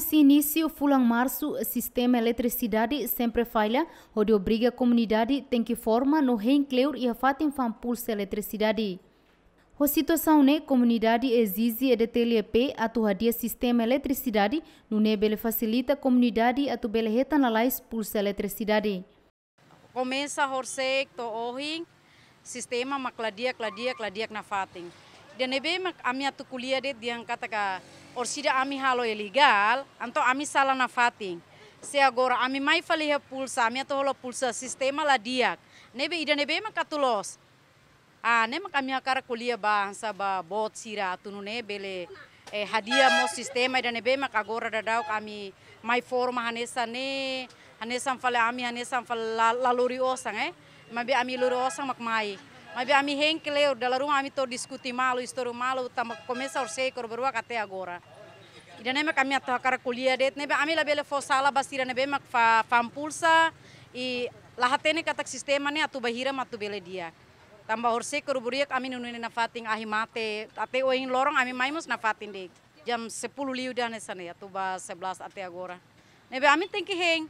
se início fulang março, o sistema eletricidade sempre falha, o de obriga a comunidade tem que forma no reencleur e a fatem fampulsa eletricidade. o situação ne né, comunidade exige é a DTLP a dia sistema eletricidade, no ne bele facilita a comunidade a tu bele retanalais pulsa eletricidade. Começa a horsek to ohin, sistema macladia cladia cladia na fatem. Dia nebe a minha tu culia de diang kata orsida ami halo e ilegal, anto ami salah nafating. fating. Se agora ami mai falia pulsa, ami ato holo pulsa sistema la diak. Nebe ida nebe ma katulos. Ah, nema kami akara kulia bahasa ba bot sira tunu nebe le eh, hadiah mo sistema ida nebe ma agora dadau kami mai forma hanesa ne hanesa fala ami hanesa fala laluri osang eh. Mabe ami luri osang mak mai. Mabe ami mi gente leu, ami to diskuti malo, istoru malo, tamo komesa orsei korberua kate agora. Irane emak kami atau akar kuliah det nebe lebih labele fosala bas dan be emak fa fampulsa i lahatene katak sistemane atau bahira matu bele dia. Tambah horse keruburiak kami nununin nafatin ahi mate ate oing lorong amin maimus nafatin deh, Jam 10 liu dan sana ya bah 11 ate agora. Nebe kami tengki heng.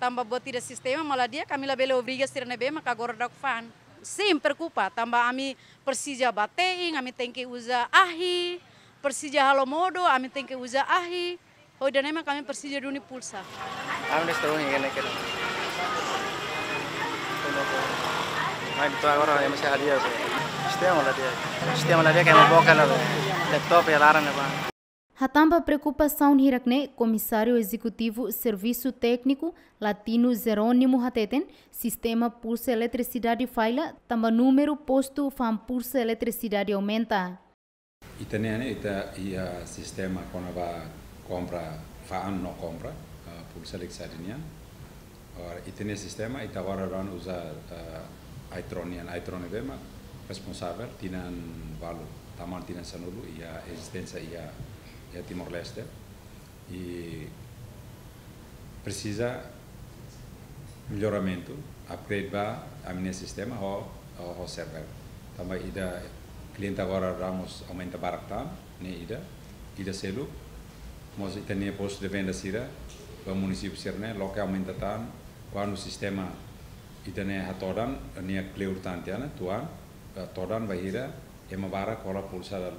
Tambah buat tidak sistema malah dia kami labele obrigas irane nih emak agora dok fan. Sim perkupa tambah kami Persija bateing, kami tengki uza ahi, Persija Halomodo, kami tengke uza ahi. Hoi dan emang kami Persija Duni Pulsa. Kami di setelah ini kira. Kami itu agora yang masih ada sih. Sistema dia. Sistema lá dia que é uma boca lá. Laptop e alarme lá. Ratamba preocupação Hirakne, comissário executivo Serviço Técnico Latino Zerônimo Hateten, sistema pulsa eletricidade faila também número posto fam pulsa eletricidade aumenta também e a sistema quando vai compra vai não compra uh, por seleção e or itene sistema ita wararan usa a eh, aitronian aitrone bema responsável valor, valu taman tinan e ia existência ia a Timor Leste e precisa melhoramento upgrade a minha sistema ou o server também ida cliente agora vamos aumenta barata, né, ida, ida selo, mas tem posto de venda sira, o município sira, né, local aumenta tan, quando o sistema ida né hatoran, né clear tan tiana, tuan, toran vai ira, é uma barra cola pulsa da,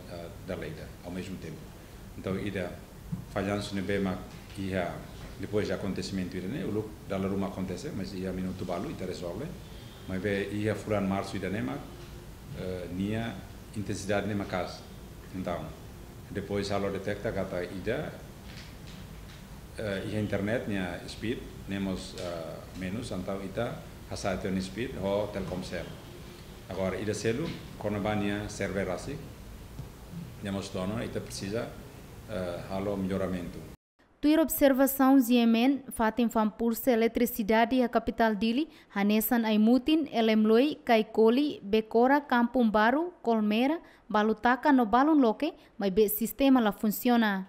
da leida, ao mesmo tempo. Então ida falhanço ne bem, que depois de acontecimento ida né, o look da laruma acontece, mas ia minuto balu, ida resolve, mas ia furan março ida né, mas Uh, eh, nia intensidade numa casa. Então, depois ela detecta que está eh, ida uh, e a internet nia speed nemos uh, eh, menos então ita hasate on speed ho ser. agora ida selu cornabania server assim nemos dono ita precisa uh, halo melhoramento Tuir observação Yemen, fatin fampurse eletricidade a capital dili, hanesan aimutin, elemloi, kaikoli, becora, Kampung baru, colmera, Balutaka, no balun loke, mas be sistema la funciona.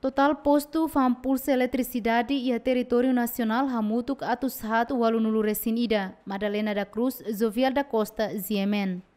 Total posto fampurse eletricidade e a território nacional hamutuk atus hat walunulu resin ida, Madalena da Cruz, Zovial da Costa, Yemen.